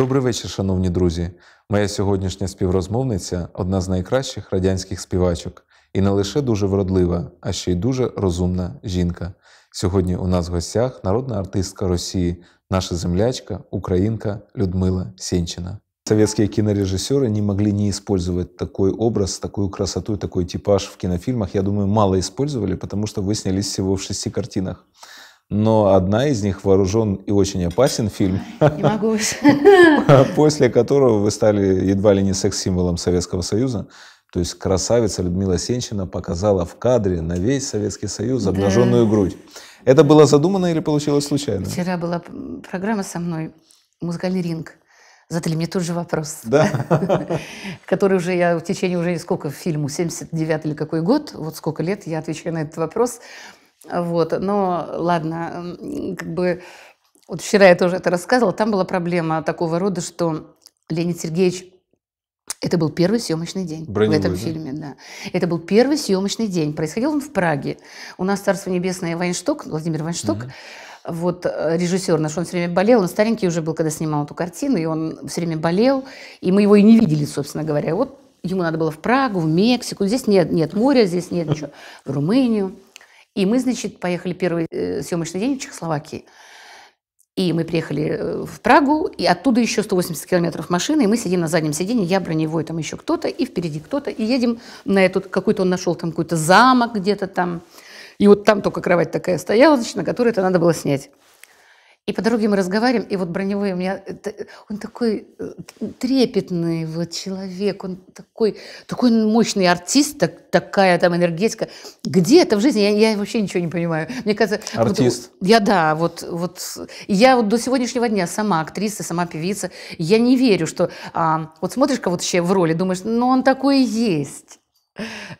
Добрий вечір, шановні друзі. Моя сьогоднішня співрозмовниця одна з найкращих радянських співачок, і не лише дуже вродлива, а ще й дуже розумна жінка. Сьогодні у нас в гостях народна артистка Росії, наша землячка, українка Людмила Сінчина. Советские кинорежиссеры не могли не использовать такой образ, такую красоту, такой типаж в кинофильмах. Я думаю, мало использовали, потому что вы снялись всего в шести картинах. но одна из них вооружен и очень опасен фильм. Не могу. После которого вы стали едва ли не секс-символом Советского Союза. То есть красавица Людмила Сенчина показала в кадре на весь Советский Союз обнаженную да. грудь. Это было задумано или получилось случайно? Вчера была программа со мной «Музыкальный ринг». Задали мне тот же вопрос. Да. Который уже я в течение уже сколько фильму, 79 или какой год, вот сколько лет я отвечаю на этот вопрос. Вот, но ладно, как бы вот вчера я тоже это рассказывала, там была проблема такого рода, что Леонид Сергеевич это был первый съемочный день Броневой, в этом да? фильме, да. Это был первый съемочный день. Происходил он в Праге. У нас Царство Небесное Вайншток, Владимир Вайншток, угу. вот э, режиссер наш, он все время болел, он старенький уже был, когда снимал эту картину, и он все время болел, и мы его и не видели, собственно говоря. Вот ему надо было в Прагу, в Мексику. Здесь нет, нет моря, здесь нет ничего. В Румынию. И мы, значит, поехали первый э, съемочный день в Чехословакии. И мы приехали э, в Прагу, и оттуда еще 180 километров машины, и мы сидим на заднем сиденье, я броневой, там еще кто-то, и впереди кто-то, и едем на этот, какой-то он нашел там какой-то замок где-то там, и вот там только кровать такая стояла, значит, на которой это надо было снять. И по дороге мы разговариваем, и вот броневой у меня, э, он такой э, трепетный вот человек, он такой, такой мощный артист, так, такая там энергетика. Где это в жизни? Я, я вообще ничего не понимаю. Мне кажется... Артист. Вот, я, да, вот, вот, я вот до сегодняшнего дня сама актриса, сама певица, я не верю, что а, вот смотришь кого-то вообще в роли, думаешь, ну он такой есть.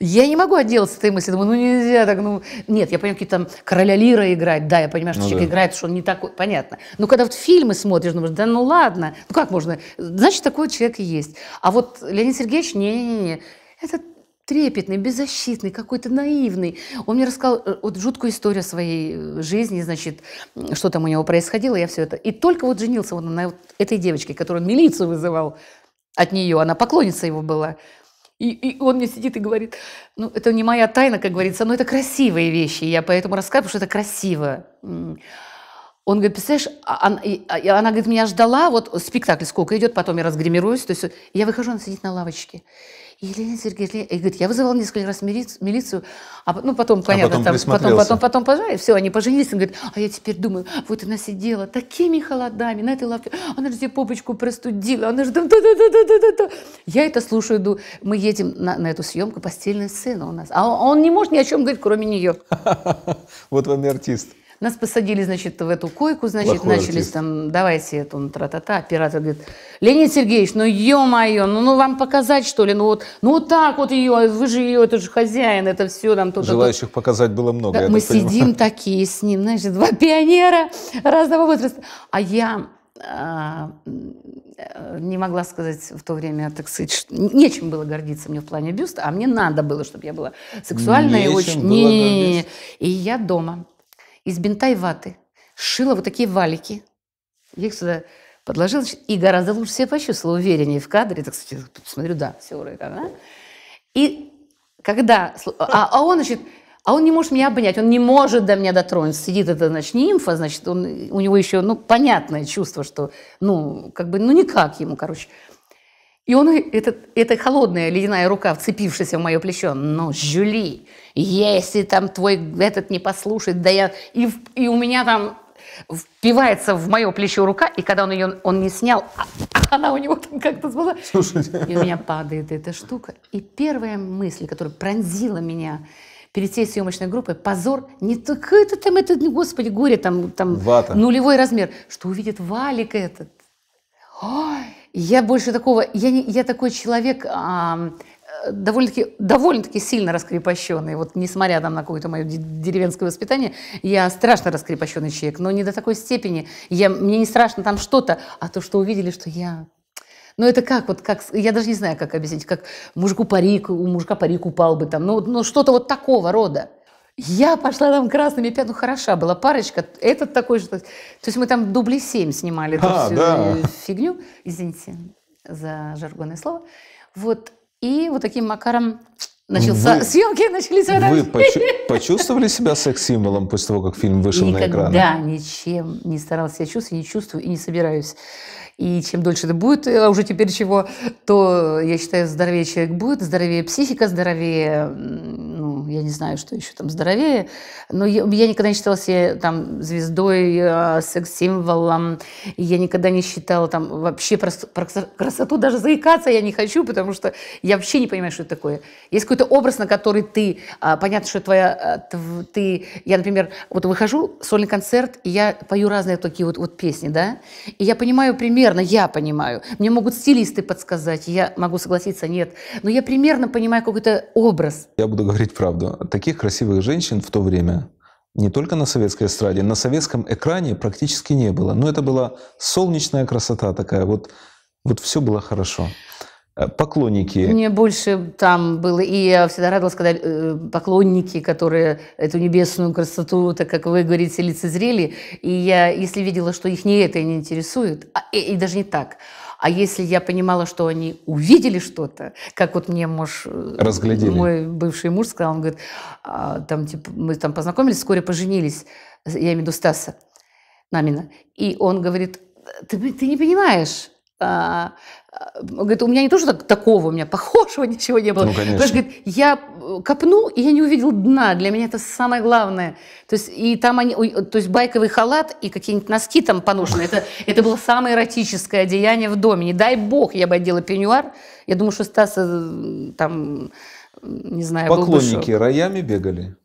Я не могу отделаться от этой мысли. Думаю, ну нельзя так, ну... Нет, я понимаю, какие там короля лира играть, да, я понимаю, что ну, человек да. играет, что он не такой, понятно. Но когда вот фильмы смотришь, думаешь, да ну ладно, ну как можно? Значит, такой человек и есть. А вот Леонид Сергеевич, не-не-не, это трепетный, беззащитный, какой-то наивный. Он мне рассказал э, вот жуткую историю своей э, жизни, значит, что там у него происходило, я все это. И только вот женился он на вот этой девочке, которую он милицию вызывал от нее, она поклонница его была. И, и он мне сидит и говорит, ну, это не моя тайна, как говорится, но это красивые вещи, я поэтому рассказываю, потому что это красиво. Он говорит, представляешь, она, а, она говорит, меня ждала, вот спектакль сколько идет, потом я разгримируюсь. То есть я выхожу, она сидит на лавочке. И Елена Сергеевна, и говорит, я вызывал несколько раз милицию, а, ну потом, а понятно, а потом, там, потом, потом, потом, потом, все, они поженились, он говорит, а я теперь думаю, вот она сидела такими холодами на этой лавке, она же себе попочку простудила, она же там, та-та-та-та-та-та. Я это слушаю, иду, мы едем на, на эту съемку, постельная сцена у нас, а он, он не может ни о чем говорить, кроме нее. Вот вам и артист. Нас посадили, значит, в эту койку, значит, Плохой начались артист. там, давайте, эту он, ну, тра-та-та, оператор говорит, Леонид Сергеевич, ну ё-моё, ну, ну вам показать, что ли, ну вот, ну вот так вот ее, вы же ее, это же хозяин, это все там то-то. Желающих то. показать было много, да, Мы сидим понимаю. такие с ним, значит, два пионера разного возраста. А я а, не могла сказать в то время, так сказать, нечем было гордиться мне в плане бюста, а мне надо было, чтобы я была сексуальная и очень... Было не, и я дома из бинта и ваты, шила вот такие валики. Я их сюда подложила, и гораздо лучше себя почувствовала, увереннее в кадре. Так, кстати, смотрю, да, все вроде да? И когда... А, а он, значит, а он не может меня обнять, он не может до меня дотронуться. Сидит это, значит, нимфа, значит, он, у него еще, ну, понятное чувство, что, ну, как бы, ну, никак ему, короче. И он, этот, эта холодная ледяная рука, вцепившаяся в мое плечо, ну, Жюли, если там твой этот не послушает, да я... И, и у меня там впивается в мое плечо рука, и когда он ее он не снял, а, а, она у него там как-то сползла. И у меня падает эта штука. И первая мысль, которая пронзила меня перед всей съемочной группой, позор, не какой-то там, это, ну, господи, горе, там, там Вата. нулевой размер, что увидит валик этот. Ой, я больше такого, я, не, я такой человек а, довольно-таки, довольно-таки сильно раскрепощенный. Вот несмотря там на какое-то мое деревенское воспитание, я страшно раскрепощенный человек, но не до такой степени. Я, мне не страшно там что-то, а то, что увидели, что я ну, это как, вот как, я даже не знаю, как объяснить, как мужику парик, у мужика парик упал бы там, ну, ну что-то вот такого рода. Я пошла там красными пятнами, ну, хороша была парочка. Этот такой же. То есть мы там дубли семь снимали эту а, всю да. фигню. Извините за жаргонное слово. Вот. И вот таким макаром начался... Вы, съемки начались. Вы почу почувствовали себя секс-символом после того, как фильм вышел Никогда на экран? Да, ничем не старалась себя чувствовать, не чувствую и не собираюсь. И чем дольше это будет, а уже теперь чего, то, я считаю, здоровее человек будет, здоровее психика, здоровее я не знаю, что еще там здоровее. Но я, я никогда не считала себя там звездой, э, секс-символом. Я никогда не считала там вообще про, про красоту даже заикаться я не хочу, потому что я вообще не понимаю, что это такое. Есть какой-то образ, на который ты, э, понятно, что твоя, э, ты, я, например, вот выхожу, сольный концерт, и я пою разные такие вот, вот песни, да, и я понимаю примерно, я понимаю. Мне могут стилисты подсказать, я могу согласиться, нет. Но я примерно понимаю какой-то образ. Я буду говорить про правду, таких красивых женщин в то время не только на советской эстраде, на советском экране практически не было. Но это была солнечная красота такая, вот, вот все было хорошо э, поклонники. Мне больше там было, и я всегда радовалась, когда э, поклонники, которые эту небесную красоту, так как вы говорите, лицезрели, и я, если видела, что их не это не интересует, а, и, и даже не так, а если я понимала, что они увидели что-то, как вот мне муж... Э, Разглядели. Мой бывший муж сказал, он говорит, «А, там, типа, мы там познакомились, вскоре поженились, я имею в виду Стаса Намина. И он говорит, ты, ты не понимаешь, а, а, говорит, у меня не то, что такого, у меня похожего ничего не было. Ну, конечно. Потому что, говорит, я э, копнул, и я не увидел дна. Для меня это самое главное. То есть, и там они, то есть байковый халат и какие-нибудь носки там поношенные. Это, это было самое эротическое одеяние в доме. Не дай бог, я бы одела пеньюар. Я думаю, что Стас э, там, не знаю... Поклонники был бы шок. роями бегали?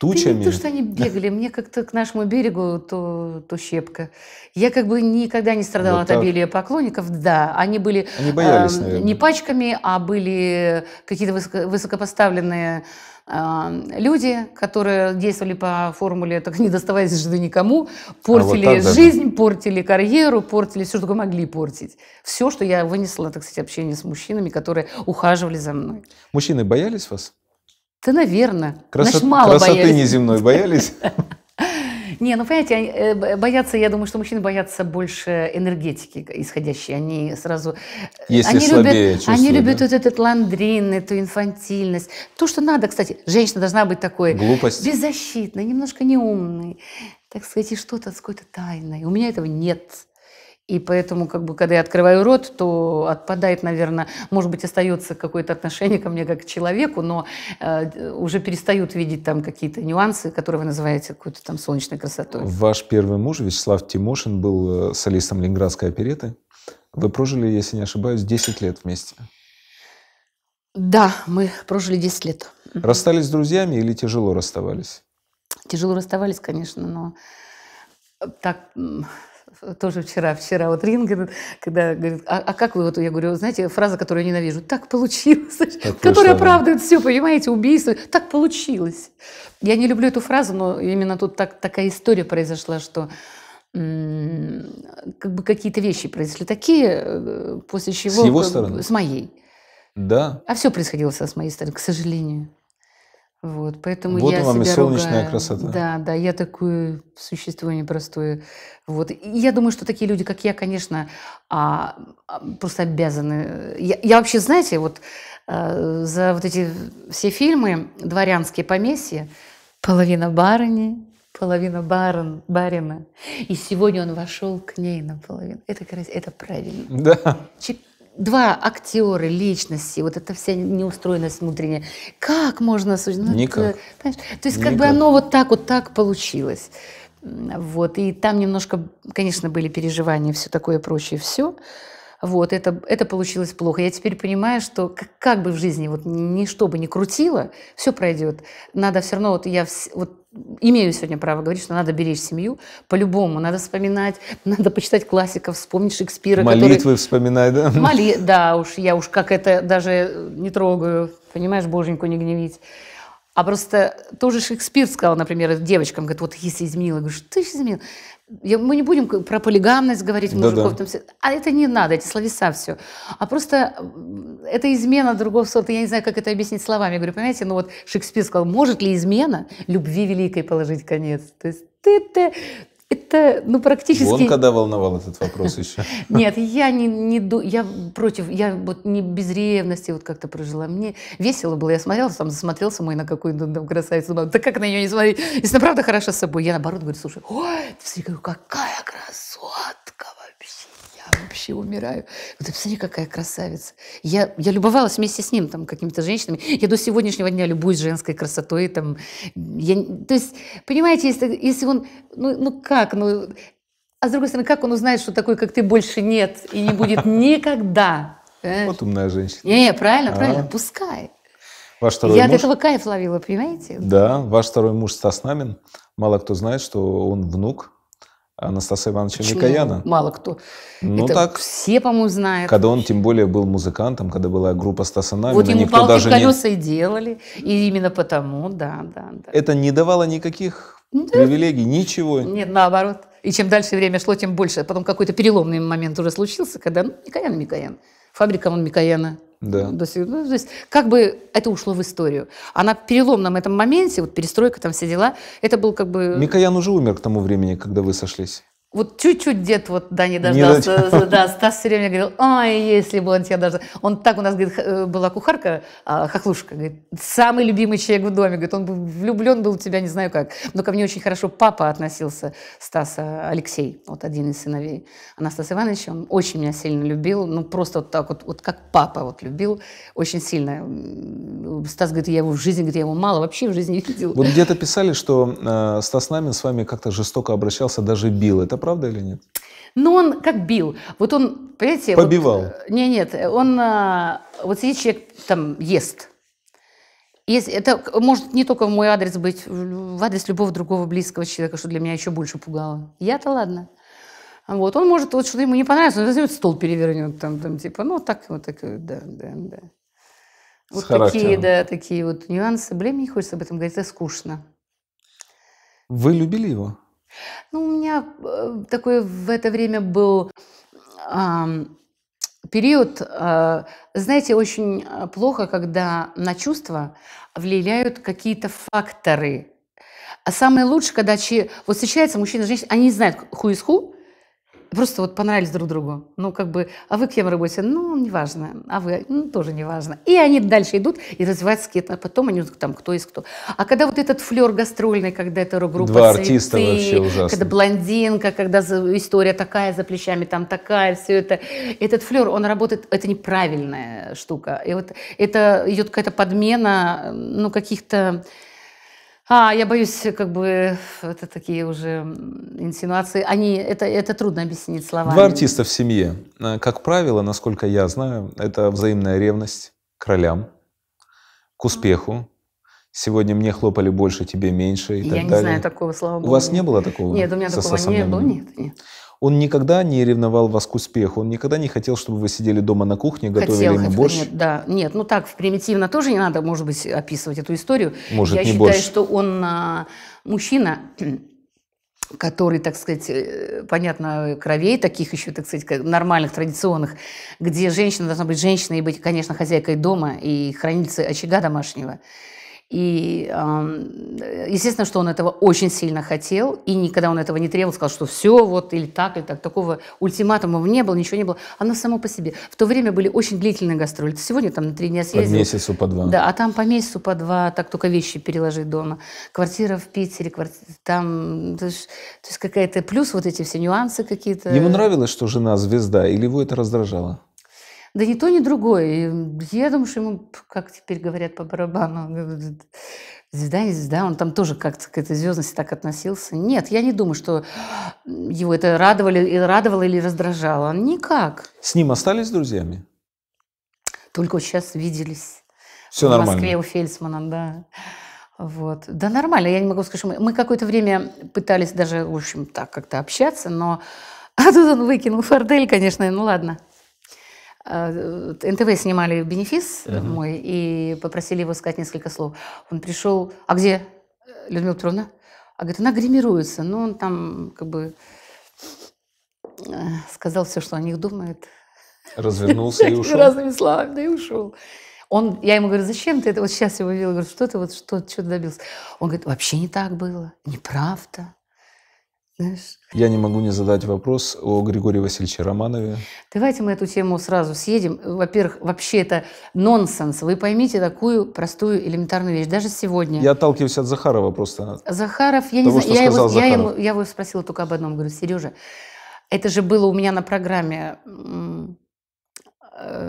тучами. Ну, да не то, что они бегали, мне как-то к нашему берегу то, то щепка. Я как бы никогда не страдала вот от обилия поклонников, да. Они были они боялись, э, не пачками, а были какие-то высоко, высокопоставленные а, люди, которые действовали по формуле, так не доставаясь жды никому, а портили а вот жизнь, да. портили карьеру, портили все, что могли портить. Все, что я вынесла, так сказать, общение с мужчинами, которые ухаживали за мной. Мужчины боялись вас? Да, наверное. Красот... Значит, мало Красоты боялись. неземной боялись? Не, ну понимаете, э, боятся, я думаю, что мужчины боятся больше энергетики исходящей. Они сразу... Э, Если они слабее любят, Они любят да? вот этот ландрин, эту инфантильность. То, что надо, кстати. Женщина должна быть такой... Глупость. Беззащитной, немножко неумной. Так сказать, и что-то, какое-то тайное. У меня этого нет. И поэтому, как бы, когда я открываю рот, то отпадает, наверное, может быть, остается какое-то отношение ко мне как к человеку, но э, уже перестают видеть там какие-то нюансы, которые вы называете какой-то там солнечной красотой. Ваш первый муж, Вячеслав Тимошин, был э, солистом Ленинградской опереты. Вы прожили, если не ошибаюсь, 10 лет вместе. Да, мы прожили 10 лет. Расстались с друзьями или тяжело расставались? Тяжело расставались, конечно, но э, так тоже вчера, вчера вот Рин говорит, когда говорит, а, а как вы, вот я говорю, знаете, фраза, которую я ненавижу, так получилось, так которая оправдывает все, понимаете, убийство, так получилось. Я не люблю эту фразу, но именно тут так, такая история произошла, что как бы какие-то вещи произошли такие, э, после чего... С его стороны? С моей. Да. А все происходило со с моей стороны, к сожалению. Вот, поэтому вот я вам себя и солнечная ругаю. красота. Да, да, я такое существо непростое. Вот. И я думаю, что такие люди, как я, конечно, а, а, просто обязаны. Я, я вообще, знаете, вот а, за вот эти все фильмы «Дворянские поместья», «Половина барыни», «Половина барон, барина», и сегодня он вошел к ней наполовину. Это, это правильно. Да. Чип два актера, личности, вот эта вся неустроенность внутренняя. Как можно осуждать? Ну, Никак. Это, То есть как Никак. бы оно вот так вот так получилось. Вот. И там немножко, конечно, были переживания, все такое прочее, все. Вот, это, это получилось плохо. Я теперь понимаю, что как, как бы в жизни вот ничто бы не крутило, все пройдет. Надо все равно, вот я вс, вот имею сегодня право говорить, что надо беречь семью по-любому. Надо вспоминать, надо почитать классиков, вспомнить Шекспира. Молитвы который... вспоминай, да? Моли... Да уж, я уж как это даже не трогаю, понимаешь, боженьку не гневить. А просто тоже Шекспир сказал, например, девочкам, говорит, вот если изменила, я говорю, что ты изменила? мы не будем про полигамность говорить да, мужиков. Да. Там, а это не надо, эти словеса все. А просто это измена другого сорта. Я не знаю, как это объяснить словами. Я говорю, понимаете, ну вот Шекспир сказал, может ли измена любви великой положить конец? То есть ты, ты, это ну, практически... Вон когда волновал этот вопрос еще. Нет, я не, не ду, я против, я вот не без ревности вот как-то прожила. Мне весело было, я смотрела, сам засмотрелся мой на какую-то там красавицу. Да как на нее не смотреть? Если правда хороша с собой, я наоборот говорю, слушай, ой, ты смотри, какая красота! вообще умираю. Вот ты посмотри, какая красавица. Я, я любовалась вместе с ним там какими-то женщинами. Я до сегодняшнего дня любуюсь женской красотой. Там, я, то есть, понимаете, если, если он, ну, ну как, ну, а с другой стороны, как он узнает, что такой, как ты, больше нет и не будет никогда? Э? Вот умная женщина. Не, не правильно, а? правильно, пускай. Ваш второй Я муж... от этого кайф ловила, понимаете? Да, ваш второй муж Соснамин. Мало кто знает, что он внук Анастаса Ивановича Почему? Микояна. Мало кто. Ну это так. Все, по-моему, знают. Когда он, тем более, был музыкантом, когда была группа Стаса Намина, вот ему никто палки даже колеса не... и делали, и именно потому, да, да, да. Это не давало никаких ну да. привилегий, ничего. Нет, наоборот. И чем дальше время шло, тем больше. А потом какой-то переломный момент уже случился, когда ну, Микоян, Микоян. Фабрика он Микояна да. Ну, до сих, ну, то есть как бы это ушло в историю. А на переломном этом моменте, вот перестройка, там все дела, это был как бы... Микоян уже умер к тому времени, когда вы сошлись. Вот чуть-чуть дед вот да не дождался. Не да, Стас все время говорил, ой, если бы он тебя дождался. Он так у нас, говорит, э, была кухарка, а, хохлушка, говорит, самый любимый человек в доме. Говорит, он влюблен был в тебя, не знаю как. Но ко мне очень хорошо папа относился, Стаса Алексей, вот один из сыновей Анастаса Иванович, Он очень меня сильно любил, ну просто вот так вот, вот как папа вот любил, очень сильно. Стас говорит, я его в жизни, говорит, я его мало вообще в жизни видел. Вот где-то писали, что э, Стас Намин с вами как-то жестоко обращался, даже бил. Это правда или нет? Ну, он как бил. Вот он, понимаете... Побивал. Вот, э, не, нет, он... Э, вот сидит человек, там, ест. Если, это может не только в мой адрес быть, в адрес любого другого близкого человека, что для меня еще больше пугало. Я-то ладно. Вот, он может, вот что-то ему не понравится, он возьмет стол перевернет, там, там, типа, ну, так, вот так, э, да, да, да. Вот С такие, характером. да, такие вот нюансы. Блин, мне не хочется об этом говорить, это скучно. Вы любили его? Ну, у меня э, такой в это время был э, период, э, знаете, очень э, плохо, когда на чувства влияют какие-то факторы. А самое лучшее, когда че... вот встречается мужчина и женщина, они знают who is who, просто вот понравились друг другу. Ну, как бы, а вы кем работаете? Ну, неважно. А вы? Ну, тоже неважно. И они дальше идут и развиваются какие-то, а потом они там кто из кто. А когда вот этот флер гастрольный, когда это рок-группа Два цветы, вообще ужасно. Когда блондинка, когда история такая за плечами, там такая, все это. Этот флер, он работает, это неправильная штука. И вот это идет какая-то подмена, ну, каких-то а, я боюсь, как бы, это такие уже инсинуации. Они, это, это трудно объяснить словами. Два артиста в семье. А, как правило, насколько я знаю, это взаимная ревность к ролям, к успеху. Сегодня мне хлопали больше, тебе меньше и я так далее. Я не знаю такого, слава богу. У вас не было такого? Нет, у меня такого не было, нет, нет. Он никогда не ревновал вас к успеху, он никогда не хотел, чтобы вы сидели дома на кухне, готовили хотел, ему хотел, борщ. Нет, да, нет, ну так примитивно тоже не надо, может быть, описывать эту историю. Может, Я не считаю, борщ. что он а, мужчина, который, так сказать, э, понятно, кровей таких еще, так сказать, нормальных, традиционных, где женщина должна быть женщиной и быть, конечно, хозяйкой дома и хранительницей очага домашнего. И, естественно, что он этого очень сильно хотел, и никогда он этого не требовал, сказал, что все, вот, или так, или так. Такого ультиматума не было, ничего не было. Оно само по себе. В то время были очень длительные гастроли. Сегодня там на три дня съездил. По месяцу, по два. Да, а там по месяцу, по два, так только вещи переложить дома. Квартира в Питере, квартира там, то есть, то есть какая-то плюс вот эти все нюансы какие-то. Ему нравилось, что жена звезда, или его это раздражало? Да ни то, ни другое. Я думаю, что ему, как теперь говорят по барабану, звезда не звезда, он там тоже как-то к этой звездности так относился. Нет, я не думаю, что его это радовали, радовало или раздражало. Никак. С ним остались друзьями? Только вот сейчас виделись. Все в нормально. В Москве у Фельдсмана, да. Вот. Да нормально, я не могу сказать, что мы, мы какое-то время пытались даже, в общем, так как-то общаться, но а тут он выкинул фордель, конечно, ну ладно. Э, НТВ снимали бенефис uh-huh. мой и попросили его сказать несколько слов. Он пришел, а где э, Людмила Петровна? А говорит, она гримируется. Ну, он там как бы э, сказал все, что о них думает. Развернулся и ушел. Разными словами, да и ушел. Он, я ему говорю, зачем ты это? Вот сейчас его видела, говорю, что ты вот, что, что ты добился? Он говорит, вообще не так было, неправда. Знаешь? Я не могу не задать вопрос о Григории Васильевиче Романове. Давайте мы эту тему сразу съедем. Во-первых, вообще это нонсенс. Вы поймите такую простую элементарную вещь. Даже сегодня. Я отталкиваюсь от Захарова просто. Захаров, я того, не знаю. Я, его, я, ему, я его спросила только об одном. Говорю, Сережа, это же было у меня на программе э,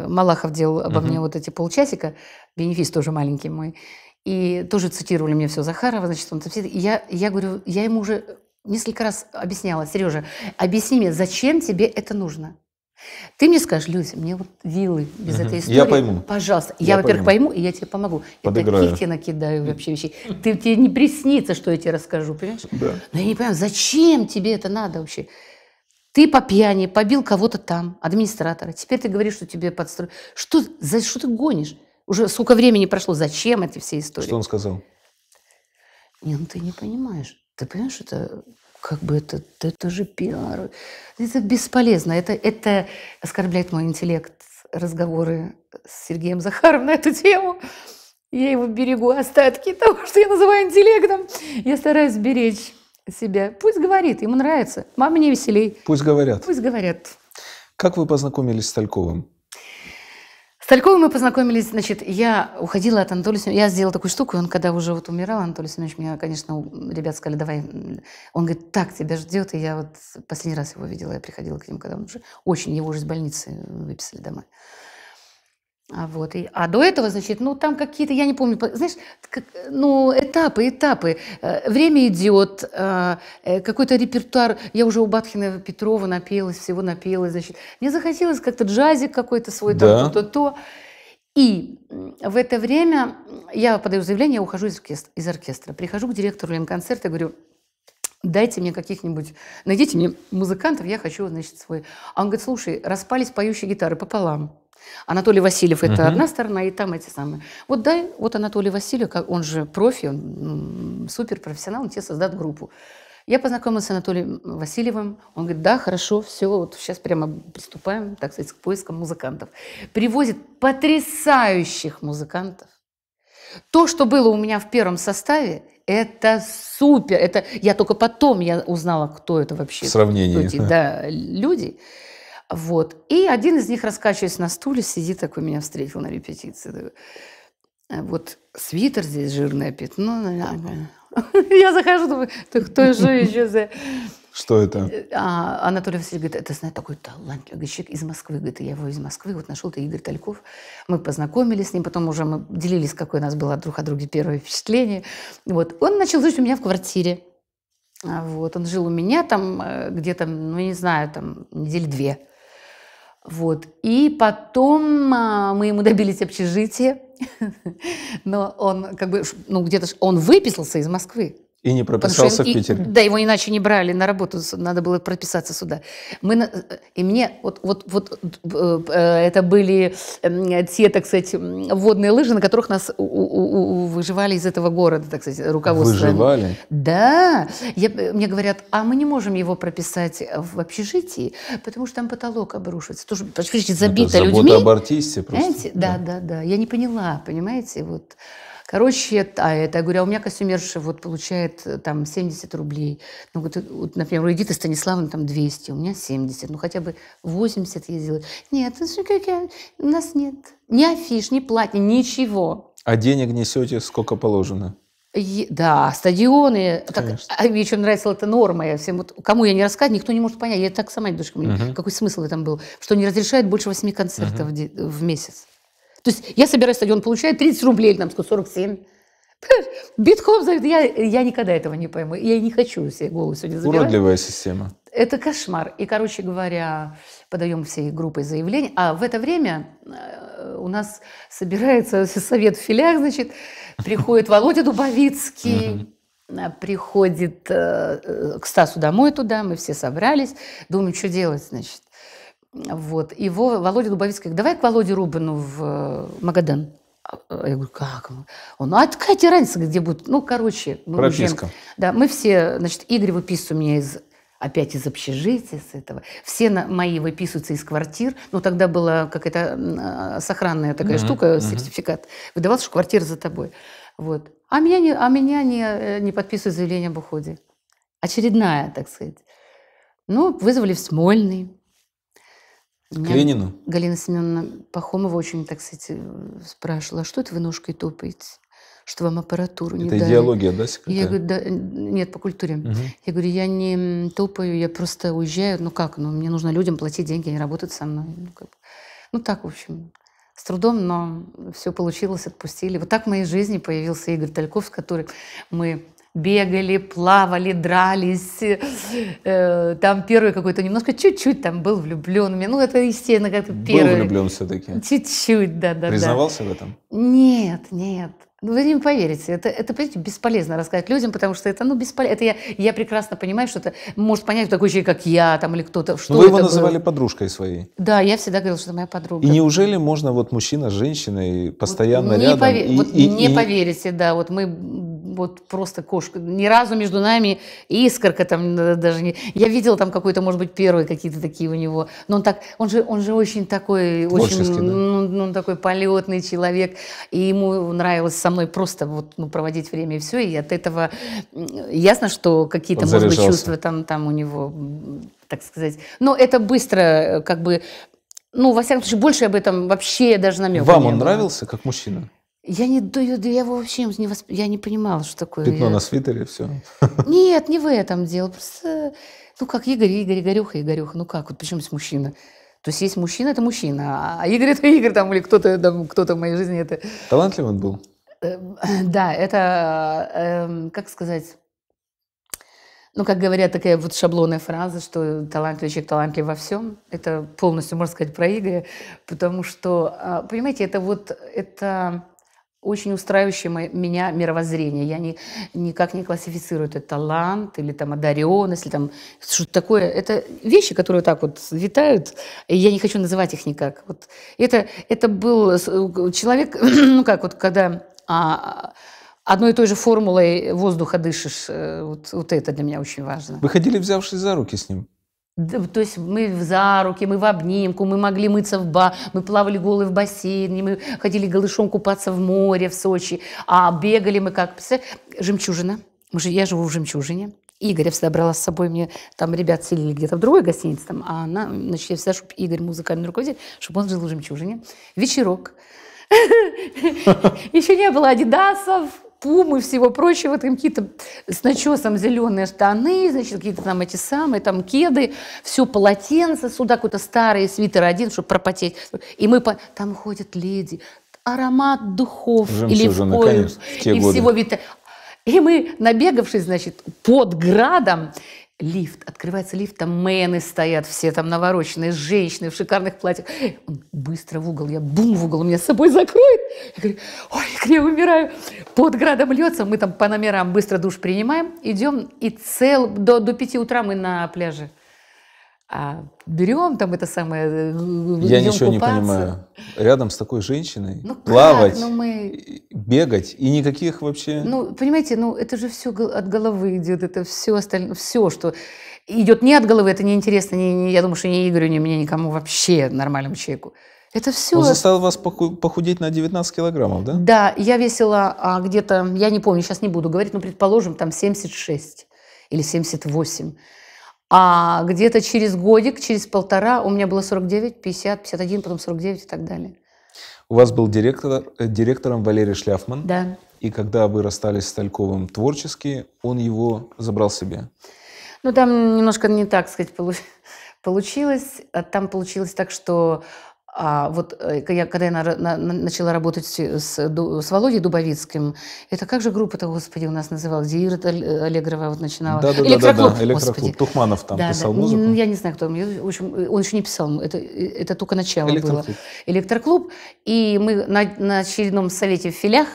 Малахов делал обо угу. мне вот эти полчасика, бенефис тоже маленький мой, и тоже цитировали мне все Захарова, значит, он там И я, я говорю, я ему уже несколько раз объясняла, Сережа, объясни мне, зачем тебе это нужно? Ты мне скажешь, Люся, мне вот вилы без угу. этой истории. Я пойму. Пожалуйста. Я, я во-первых, пойму. пойму, и я тебе помогу. Подыграю. Я таких тебе накидаю вообще вещей. Ты, тебе не приснится, что я тебе расскажу, понимаешь? Да. Но я не понимаю, зачем тебе это надо вообще? Ты по пьяни побил кого-то там, администратора. Теперь ты говоришь, что тебе подстроили. Что, за, что ты гонишь? Уже сколько времени прошло? Зачем эти все истории? Что он сказал? Не, ну ты не понимаешь. Ты понимаешь, это как бы это, это же пиар. Это бесполезно. Это, это оскорбляет мой интеллект. Разговоры с Сергеем Захаровым на эту тему. Я его берегу остатки того, что я называю интеллектом. Я стараюсь беречь себя. Пусть говорит, ему нравится. Мама мне веселей. Пусть говорят. Пусть говорят. Как вы познакомились с Тальковым? Тальковым мы познакомились, значит, я уходила от Анатолия Семеновича, я сделала такую штуку, и он, когда уже вот умирал, Анатолий Семенович, меня, конечно, ребят сказали, давай, он говорит, так, тебя ждет, и я вот последний раз его видела, я приходила к нему, когда он уже, очень, его уже из больницы выписали домой. А Вот. И, а до этого, значит, ну там какие-то, я не помню, знаешь, как, ну этапы, этапы. Э, время идет, э, э, какой-то репертуар. Я уже у Батхина Петрова напелась, всего напелась, значит. Мне захотелось как-то джазик какой-то свой, да. там то-то-то. И в это время я подаю заявление, я ухожу из оркестра, из оркестра. Прихожу к директору Ленконцерта и говорю, дайте мне каких-нибудь, найдите мне музыкантов, я хочу, значит, свой. А он говорит, слушай, распались поющие гитары пополам. Анатолий Васильев это uh-huh. одна сторона, и там эти самые. Вот дай, вот Анатолий Васильев, он же профи, он суперпрофессионал, он тебе создаст группу. Я познакомилась с Анатолием Васильевым. Он говорит, да, хорошо, все, вот сейчас прямо приступаем, так сказать, к поискам музыкантов. Привозит потрясающих музыкантов. То, что было у меня в первом составе, это супер. Это я только потом я узнала, кто это вообще. Сравнение. Эти, да, люди. Вот. И один из них, раскачиваясь на стуле, сидит такой, меня встретил на репетиции. «Э, вот свитер здесь, жирное пятно. Я захожу, думаю, ты кто же еще за... Что это? Э, а, Анатолий Васильевич говорит, это, знает, такой талантливый человек из Москвы. Говорит, я его из Москвы вот нашел, это Игорь Тальков. Мы познакомились с ним, потом уже мы делились, какое у нас было друг о друге первое впечатление. Вот. Он начал жить у меня в квартире. А, вот. Он жил у меня там э, где-то, ну, не знаю, там недели две. Вот. И потом а, мы ему добились общежития, но он как бы, ну, где-то он выписался из Москвы. И не прописался что, в Питере. И, да, его иначе не брали на работу, надо было прописаться сюда. Мы, и мне вот, вот, вот э, э, это были эм, те, так сказать, водные лыжи, на которых нас у, у, у, выживали из этого города, так сказать, руководство. Выживали? Да. Я, мне говорят, а мы не можем его прописать в общежитии, потому что там потолок обрушивается. Тоже общежитие забито Это людьми. Забота об артисте просто. Знаете? Да, да, да, да. Я не поняла, понимаете, вот. Короче, а это, я говорю, а у меня костюмерша вот получает э, там 70 рублей. Ну, вот, э, вот например, у Эдиты Станиславовны там 200, у меня 70, ну, хотя бы 80 я Нет, ну, у нас нет ни афиш, ни платья, ничего. А денег несете сколько положено? Е- да, стадионы. Как, а, а мне еще нравится эта норма. Я всем, вот, кому я не рассказываю, никто не может понять. Я так сама немножко... uh Какой смысл в этом был? Что не разрешает больше восьми концертов uh-huh. в месяц. То есть я собираюсь стадион, получаю 30 рублей, там, 47. Битхоп говорит, я, я никогда этого не пойму. Я не хочу себе голову сегодня забирать. Уродливая система. Это кошмар. И, короче говоря, подаем всей группой заявление. А в это время э, у нас собирается совет в филях, значит, приходит Володя Дубовицкий, э, приходит э, к Стасу домой туда, мы все собрались, думаем, что делать, значит. Вот. И Вова, Володя Дубовицкий говорит, давай к Володе Рубину в э, Магадан. А, я говорю, как? Он, а «Ну, какая тебе разница, где будет? Ну, короче. Мы Прописка. Уже, да, мы все, значит, Игорь выписывает меня из опять из общежития, с этого. Все на, мои выписываются из квартир. Ну, тогда была какая-то э, сохранная такая uh-huh, штука, uh-huh. сертификат. Выдавался, что квартира за тобой. Вот. А меня, не, а меня не, э, не подписывают заявление об уходе. Очередная, так сказать. Ну, вызвали в Смольный. К Галина Семеновна Пахомова очень, так сказать, э, спрашивала, что это вы ножкой топаете? Что вам аппаратуру не это дали? идеология, да, секретарь? Я говорю, да, э, нет, по культуре. Угу. Я говорю, я не топаю, я просто уезжаю. Ну как, ну мне нужно людям платить деньги, они работают со мной. Ну, как ну так, в общем, с трудом, но все получилось, отпустили. Вот так в моей жизни появился Игорь Тальков, с которым мы бегали, плавали, дрались. Э, там первый какой-то немножко, чуть-чуть там был влюблен. Ну, это, естественно, как-то первый. Был влюблен все-таки? Чуть-чуть, да-да-да. Признавался в этом? Нет, нет. Ну, вы не поверите. Это, это, понимаете, бесполезно рассказать людям, потому что это, ну, бесполезно. Это я, я прекрасно понимаю, что это может понять такой человек, как я, там, или кто-то. Что ну, вы его называли было? подружкой своей. Да, я всегда говорила, что это моя подруга. И неужели можно вот мужчина с женщиной постоянно вот не рядом? Пове... И, вот и, не и... поверите, да. Вот мы вот просто кошка. Ни разу между нами искорка там даже не... Я видела там какой-то, может быть, первый какие-то такие у него. Но он так... Он же, он же очень такой... Очень, да? ну, он ну, такой полетный человек. И ему нравилось сам мной просто вот, ну, проводить время и все, и от этого ясно, что какие-то, может быть, чувства там, там у него, так сказать. Но это быстро, э, как бы, ну, во всяком случае, больше об этом вообще даже намека Вам он было. нравился как мужчина? Я не, да, я, я его вообще не, восп... я не понимала, что такое. Пятно я... на свитере, все. Нет, не в этом дело. Просто, ну как Игорь, Игорь, Игорюха, Игорюха, ну как, вот почему есть мужчина? То есть есть мужчина, это мужчина, а Игорь это Игорь там, или кто-то кто-то в моей жизни это... Талантливый он был? Эм, да, это, эм, как сказать, ну, как говорят, такая вот шаблонная фраза, что талантливый человек талантлив во всем. Это полностью, можно сказать, про Игоря, потому что, а, понимаете, это вот, это очень устраивающее меня мировоззрение. Я не, никак не классифицирую это талант или там одаренность, или там что-то такое. Это вещи, которые вот так вот витают, и я не хочу называть их никак. Вот. Это, это был человек, ну как вот, когда а одной и той же формулой воздуха дышишь. Э, вот, вот это для меня очень важно. Вы ходили, взявшись за руки с ним? то есть мы за руки, мы в обнимку, мы могли мыться в ба, мы плавали голые в бассейне, мы ходили голышом купаться в море в Сочи, а бегали мы как... Жемчужина. Мы же, я живу в Жемчужине. Игоря всегда брала с собой, мне там ребят селили где-то в другой гостинице, там, а она, значит, я всегда, чтобы Игорь, музыкальный руководитель, чтобы он жил в «Жемчужине». Вечерок. Еще не было адидасов, пумы, всего прочего, там какие-то с начесом зеленые штаны, значит, какие-то там эти самые, там кеды, все полотенце, сюда какой-то старый свитер один, чтобы пропотеть. И мы по... Там ходят леди, аромат духов или в и всего вида. И мы, набегавшись, значит, под градом, лифт, открывается лифт, там мэны стоят, все там навороченные, женщины в шикарных платьях. Он быстро в угол, я бум в угол, меня с собой закроет. Я говорю, ой, я умираю. Под градом льется, мы там по номерам быстро душ принимаем, идем, и цел, до, до пяти утра мы на пляже. А берем там это самое, э, Я ничего купаться. не понимаю рядом с такой женщиной ну, плавать, как? Ну, мы... бегать и никаких вообще... Ну, понимаете, ну это же все от головы идет, это все остальное, все, что идет не от головы, это неинтересно, не, не, я думаю, что ни Игорю, ни мне, никому вообще, нормальному человеку. Это все. Он заставил вас похудеть на 19 килограммов, да? Да, я весила а, где-то, я не помню, сейчас не буду говорить, но предположим, там 76 или 78. А где-то через годик, через полтора у меня было 49, 50, 51, потом 49 и так далее. У вас был директор, э, директором Валерий Шляфман. Да. И когда вы расстались с Тальковым творчески, он его забрал себе. Ну, там немножко не так, сказать, получилось. Там получилось так, что а вот э, я, когда я на, на, начала работать с, с Володей Дубовицким, это как же группа-то, господи, у нас называлась, где Ира э, Аллегрова вот начинала? Да, да, да, электроклуб. Тухманов там да, писал да. музыку. Я не знаю, кто он. В общем, э, он еще не писал, это, это только начало электроклуб. было. Электроклуб. И мы на, на очередном совете в филях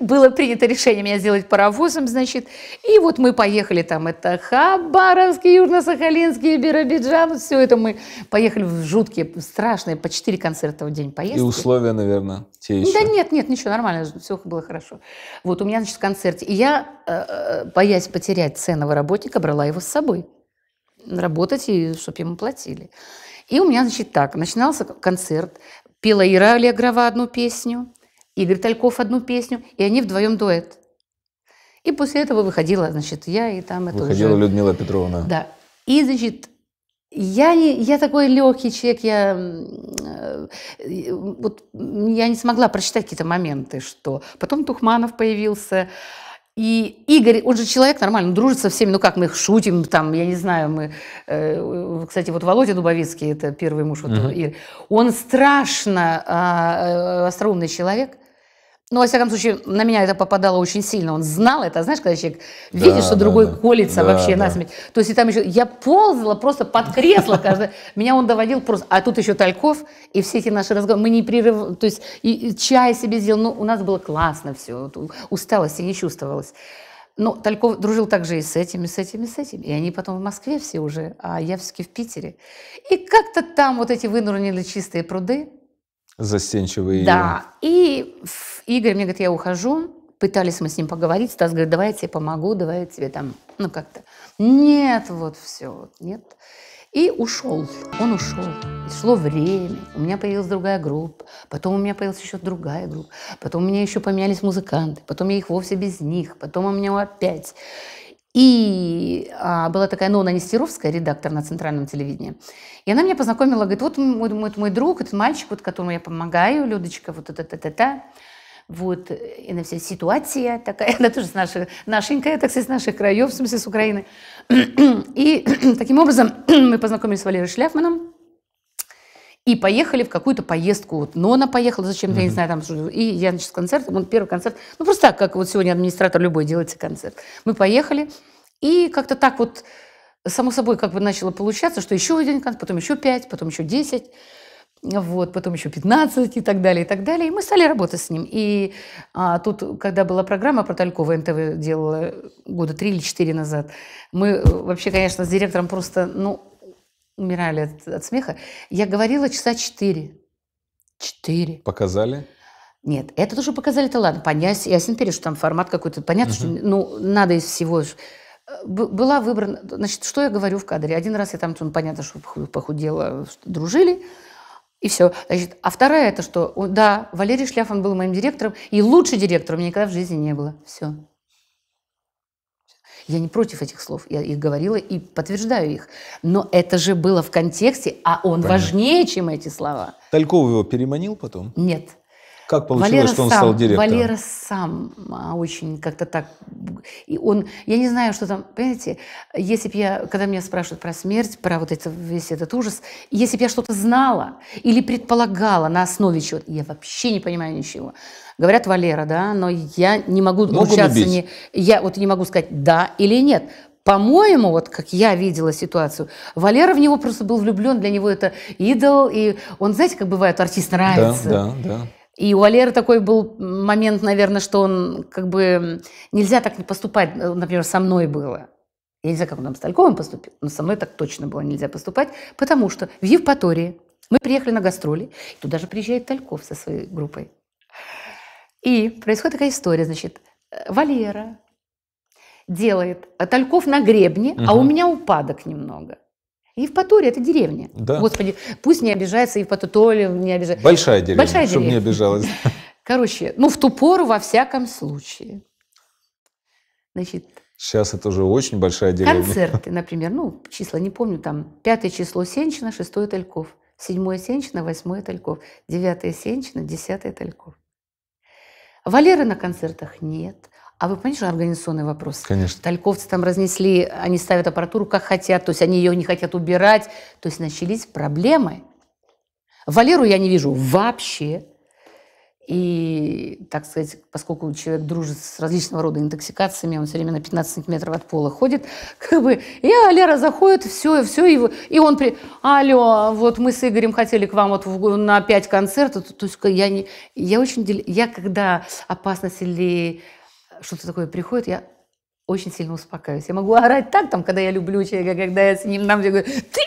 было принято решение меня сделать паровозом, значит. И вот мы поехали там, это Хабаровский, Южно-Сахалинский, Биробиджан, все это мы поехали в жуткие, страшные, по четыре концерта в день поездки. И условия, наверное, те еще. Да нет, нет, ничего, нормально, все было хорошо. Вот у меня, значит, концерт. И я, э, э, боясь потерять ценного работника, брала его с собой работать, и чтобы ему платили. И у меня, значит, так, начинался концерт, пела Ира Аллегрова одну песню, Игорь Тальков одну песню, и они вдвоем дуэт. И после этого выходила, значит, я и там это Выходила уже... Людмила Петровна. Да. И, значит, я, не, я такой легкий человек, я, э, вот, я не смогла прочитать какие-то моменты, что потом Тухманов появился, и Игорь, он же человек нормально, дружит со всеми, ну как мы их шутим, там, я не знаю, мы, э, кстати, вот Володя Дубовицкий, это первый муж, вот, uh-huh. Игорь, он страшно а, э, остроумный человек, ну, во всяком случае, на меня это попадало очень сильно. Он знал это, знаешь, когда человек да, видит, что да, другой да. колется да, вообще да. насмерть. То есть и там еще... Я ползала просто под кресло каждое. Меня он доводил просто... А тут еще Тальков и все эти наши разговоры. Мы не прерывали, То есть и, и чай себе сделал. Ну, у нас было классно все. Усталости не чувствовалось. Но Тальков дружил также и с этими, с этими, с этими. И они потом в Москве все уже, а я все-таки в Питере. И как-то там вот эти вынурнили чистые пруды. Застенчивый. Да. И Игорь мне говорит, я ухожу. Пытались мы с ним поговорить. Стас говорит, давай я тебе помогу, давай я тебе там, ну как-то. Нет, вот все, нет. И ушел. Он ушел. И шло время. У меня появилась другая группа. Потом у меня появилась еще другая группа. Потом у меня еще поменялись музыканты. Потом я их вовсе без них. Потом у меня опять. И а, была такая Нона ну, Нестеровская, редактор на центральном телевидении. И она меня познакомила, говорит, вот мой, мой, мой друг, этот мальчик, вот, которому я помогаю, Людочка, вот это, это, это. Вот, и на вся ситуация такая, она тоже с наших, нашенькая, так сказать, с наших краев, в смысле, с Украины. И таким образом мы познакомились с Валерой Шляфманом, и поехали в какую-то поездку. Вот Нона поехала зачем-то, mm-hmm. я не знаю, там И я, значит, с концертом, он первый концерт. Ну, просто так, как вот сегодня администратор любой делается концерт. Мы поехали, и как-то так вот само собой как бы начало получаться, что еще один концерт, потом еще пять, потом еще десять, вот, потом еще 15 и так далее, и так далее. И мы стали работать с ним. И а, тут, когда была программа про Проталькова, НТВ делала года три или четыре назад, мы э, вообще, конечно, с директором просто, ну, умирали от, от смеха. Я говорила часа четыре. Четыре. Показали? Нет, это тоже показали, Это ладно, понятно. Я перед, что там формат какой-то, понятно, угу. что ну, надо из всего. Э, была выбрана, значит, что я говорю в кадре. Один раз я там, ну, понятно, что похудела, что дружили, и все. Значит, а вторая это что, да, Валерий Шляфан был моим директором, и лучше директором меня никогда в жизни не было. Все. Я не против этих слов, я их говорила и подтверждаю их. Но это же было в контексте, а он Понятно. важнее, чем эти слова. Тальков его переманил потом? Нет. Как получилось, Валера что он сам, стал директором? Валера сам а, очень как-то так... И он, я не знаю, что там... Понимаете, если бы я... Когда меня спрашивают про смерть, про вот это, весь этот ужас, если бы я что-то знала или предполагала на основе чего-то, я вообще не понимаю ничего. Говорят Валера, да, но я не могу Могут Не, я вот не могу сказать «да» или «нет» по-моему, вот как я видела ситуацию, Валера в него просто был влюблен, для него это идол, и он, знаете, как бывает, артист нравится. Да, да, да. И у Валеры такой был момент, наверное, что он как бы... Нельзя так не поступать, э, например, со мной было. Я не знаю, как он там с Тальковым поступил, но со мной так точно было нельзя поступать, потому что в Евпатории мы приехали на гастроли, и туда же приезжает Тальков со своей группой. И происходит такая история, значит, э, Валера делает э, Тальков на гребне, угу. а у меня упадок немного. Евпатория – это деревня. Да. Господи, пусть не обижается Евпатория, то ли не обижается. Большая деревня, Большая деревня. чтобы не обижалась. Короче, ну в ту пору во всяком случае. Значит, Сейчас это уже очень большая деревня. Концерты, например, ну, числа не помню, там, пятое число Сенчина, шестое Тальков, седьмое Сенчина, восьмое Тальков, девятое Сенчина, десятое Тальков. Валеры на концертах нет. А вы понимаете, что организационный вопрос? Конечно. Тальковцы там разнесли, они ставят аппаратуру как хотят, то есть они ее не хотят убирать. То есть начались проблемы. Валеру я не вижу вообще. И, так сказать, поскольку человек дружит с различного рода интоксикациями, он все время на 15 сантиметров от пола ходит, как бы, и Алера заходит, все, все, и, и он при... Алло, вот мы с Игорем хотели к вам вот в, на 5 концертов, то, то есть я не... Я очень... Я когда опасность или что-то такое приходит, я очень сильно успокаиваюсь. Я могу орать так, там, когда я люблю человека, когда я с ним там, я говорю, ты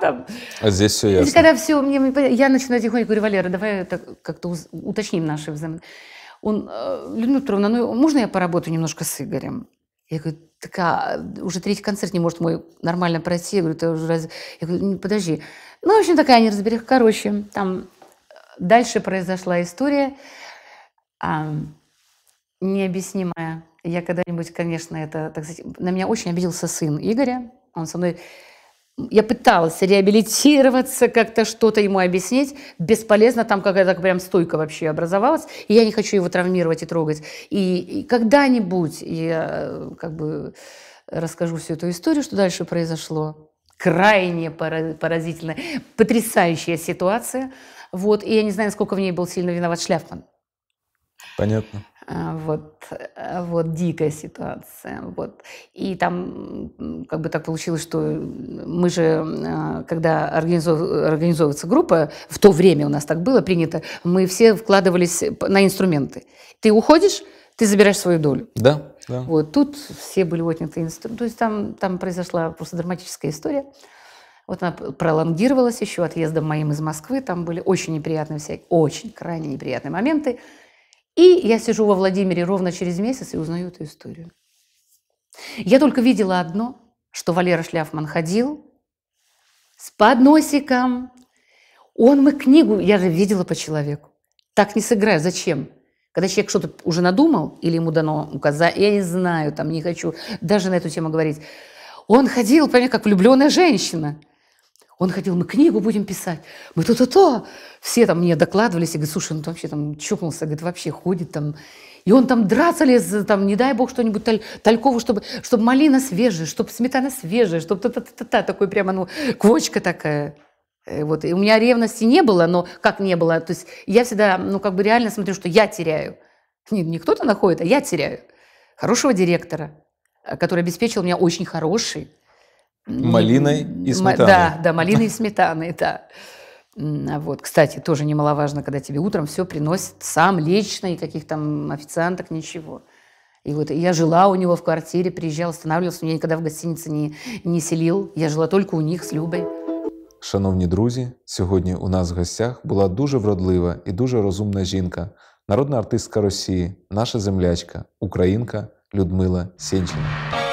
там. А здесь все ясно. Здесь, когда все, мне, я начинаю тихонько говорю, Валера, давай так как-то уточним наши взаимоотношения. Он, э, Людмила Петровна, ну можно я поработаю немножко с Игорем? Я говорю, так а, уже третий концерт не может мой нормально пройти. Я говорю, ты уже раз... Я говорю, «Ну, подожди. Ну, в общем, такая неразбериха. Короче, там дальше произошла история. А, необъяснимая. Я когда-нибудь, конечно, это, так сказать, на меня очень обиделся сын Игоря. Он со мной... Я пыталась реабилитироваться, как-то что-то ему объяснить. Бесполезно, там какая-то прям стойка вообще образовалась. И я не хочу его травмировать и трогать. И, и когда-нибудь я э, как бы расскажу всю эту историю, что дальше произошло. Крайне поразительная, потрясающая ситуация. Вот. И я не знаю, сколько в ней был сильно виноват Шляфман. Понятно. А, вот, а, вот дикая ситуация. Вот. И там как бы так получилось, что мы же, а, когда организов... организовывается группа, в то время у нас так было принято, мы все вкладывались на инструменты. Ты уходишь, ты забираешь свою долю. Да. Да. Вот тут все были отняты инструменты. То есть там, там произошла просто драматическая история. Вот она пролонгировалась еще отъездом моим из Москвы. Там были очень неприятные всякие, очень крайне неприятные моменты. И я сижу во Владимире ровно через месяц и узнаю эту историю. Я только видела одно, что Валера Шляфман ходил с подносиком. Он мы книгу, я же видела по человеку. Так не сыграю, зачем? Когда человек что-то уже надумал, или ему дано указать, я не знаю, там не хочу даже на эту тему говорить. Он ходил, понимаете, как влюбленная женщина – он ходил, мы книгу будем писать, мы то-то-то. Все там мне докладывались, и говорят, слушай, ну ты вообще там чухнулся, говорит, вообще ходит там. И он там драться лез, там, не дай бог, что-нибудь таль, талькову, чтобы, чтобы малина свежая, чтобы сметана свежая, чтобы та-та-та-та, такой прямо, ну, квочка такая. Э, вот. И у меня ревности не было, но как не было, то есть я всегда, ну, как бы реально смотрю, что я теряю. Не, не кто-то находит, а я теряю. Хорошего директора, э, который обеспечил меня очень хороший, Малиной и сметаной. Да, да, малиной и сметаной, да. А вот, кстати, тоже немаловажно, когда тебе утром все приносит сам лично, и каких там официанток, ничего. И вот я жила у него в квартире, приезжал, останавливался, меня никогда в гостинице не, не селил, я жила только у них с Любой. Шановні друзі, сьогодні у нас в гостях була дуже вродлива і дуже розумна жінка, народна артистка Росії, наша землячка, українка Людмила Сенченко.